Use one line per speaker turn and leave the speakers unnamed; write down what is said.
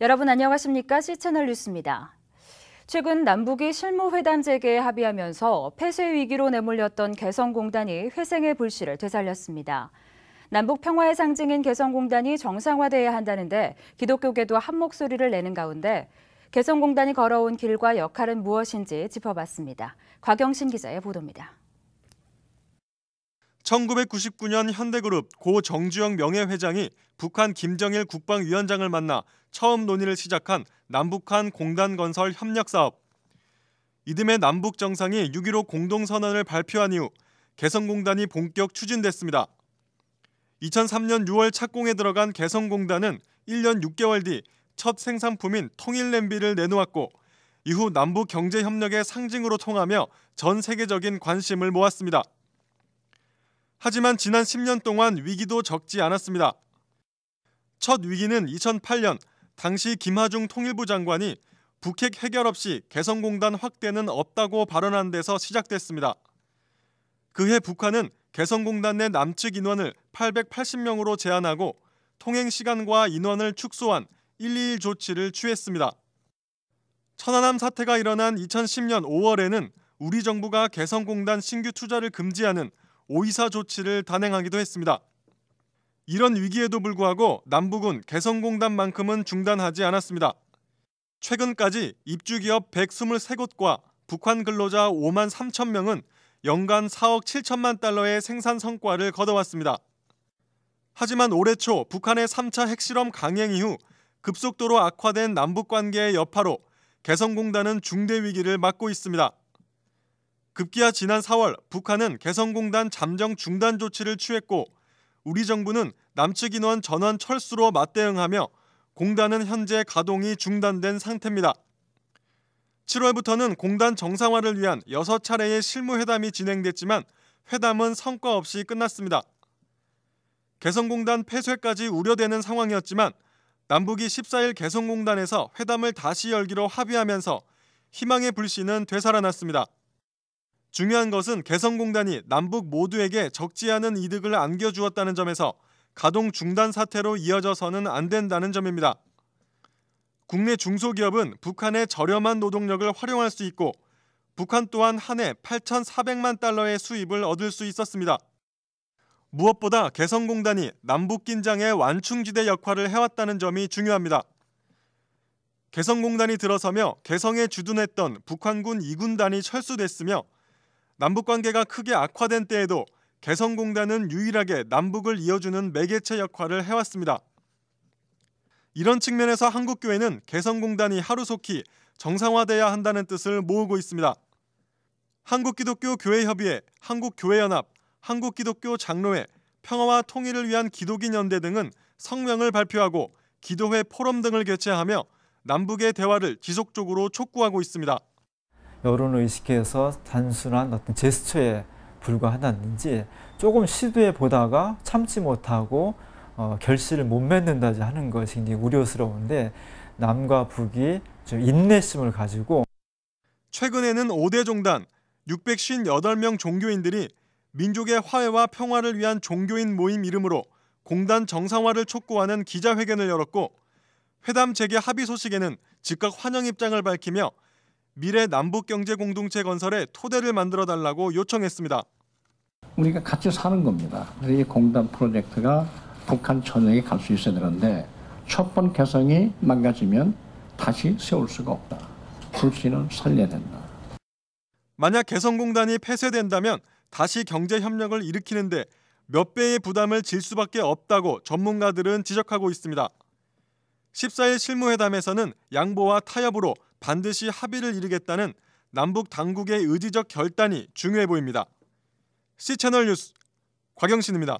여러분 안녕하십니까? 시채널 뉴스입니다. 최근 남북이 실무회담 재개에 합의하면서 폐쇄 위기로 내몰렸던 개성공단이 회생의 불씨를 되살렸습니다. 남북 평화의 상징인 개성공단이 정상화돼야 한다는데 기독교계도 한 목소리를 내는 가운데 개성공단이 걸어온 길과 역할은 무엇인지 짚어봤습니다. 곽영신 기자의 보도입니다. 1999년 현대그룹 고 정주영 명예회장이 북한 김정일 국방위원장을 만나 처음 논의를 시작한 남북한 공단 건설 협력 사업. 이듬해 남북 정상이 6.15 공동선언을 발표한 이후 개성공단이 본격 추진됐습니다. 2003년 6월 착공에 들어간 개성공단은 1년 6개월 뒤 첫 생산품인 통일 냄비를 내놓았고 이후 남북 경제 협력의 상징으로 통하며 전 세계적인 관심을 모았습니다. 하지만 지난 10년 동안 위기도 적지 않았습니다. 첫 위기는 2008년 당시 김하중 통일부 장관이 북핵 해결 없이 개성공단 확대는 없다고 발언한 데서 시작됐습니다. 그해 북한은 개성공단 내 남측 인원을 880명으로 제한하고 통행 시간과 인원을 축소한 121 조치를 취했습니다. 천안함 사태가 일어난 2010년 5월에는 우리 정부가 개성공단 신규 투자를 금지하는 오이사 조치를 단행하기도 했습니다. 이런 위기에도 불구하고 남북은 개성공단만큼은 중단하지 않았습니다. 최근까지 입주기업 123곳과 북한 근로자 5만 3천 명은 연간 4억 7천만 달러의 생산 성과를 거둬왔습니다. 하지만 올해 초 북한의 3차 핵실험 강행 이후 급속도로 악화된 남북 관계의 여파로 개성공단은 중대 위기를 맞고 있습니다. 급기야 지난 4월 북한은 개성공단 잠정 중단 조치를 취했고 우리 정부는 남측 인원 전원 철수로 맞대응하며 공단은 현재 가동이 중단된 상태입니다. 7월부터는 공단 정상화를 위한 6차례의 실무회담이 진행됐지만 회담은 성과 없이 끝났습니다. 개성공단 폐쇄까지 우려되는 상황이었지만 남북이 14일 개성공단에서 회담을 다시 열기로 합의하면서 희망의 불씨는 되살아났습니다. 중요한 것은 개성공단이 남북 모두에게 적지 않은 이득을 안겨주었다는 점에서 가동 중단 사태로 이어져서는 안 된다는 점입니다. 국내 중소기업은 북한의 저렴한 노동력을 활용할 수 있고 북한 또한 한해 8,400만 달러의 수입을 얻을 수 있었습니다. 무엇보다 개성공단이 남북 긴장의 완충지대 역할을 해왔다는 점이 중요합니다. 개성공단이 들어서며 개성에 주둔했던 북한군 2군단이 철수됐으며 남북 관계가 크게 악화된 때에도 개성공단은 유일하게 남북을 이어주는 매개체 역할을 해왔습니다. 이런 측면에서 한국교회는 개성공단이 하루속히 정상화돼야 한다는 뜻을 모으고 있습니다. 한국기독교 교회협의회, 한국교회연합, 한국기독교 장로회, 평화와 통일을 위한 기독인 연대 등은 성명을 발표하고 기도회 포럼 등을 개최하며 남북의 대화를 지속적으로 촉구하고 있습니다. 여론 의식해서 단순한 어떤 제스처에 불과하다든지 조금 시도해 보다가 참지 못하고 어, 결실을 못 맺는다지 하는 것이 굉장히 우려스러운데 남과 북이 좀 인내심을 가지고 최근에는 5대 종단 658명 종교인들이 민족의 화해와 평화를 위한 종교인 모임 이름으로 공단 정상화를 촉구하는 기자회견을 열었고 회담 재개 합의 소식에는 즉각 환영 입장을 밝히며 미래 남북경제공동체 건설에 토대를 만들어 달라고 요청했습니다. 우리가 같이 사는 겁니다. 이 공단 프로젝트가 북한 전역에 갈 수 있어야 되는데 첫번 개성이 망가지면 다시 세울 수가 없다. 불씨는 살려야 된다. 만약 개성공단이 폐쇄된다면 다시 경제 협력을 일으키는데 몇 배의 부담을 질 수밖에 없다고 전문가들은 지적하고 있습니다. 14일 실무회담에서는 양보와 타협으로 반드시 합의를 이루겠다는 남북 당국의 의지적 결단이 중요해 보입니다. C채널 뉴스 곽영신입니다.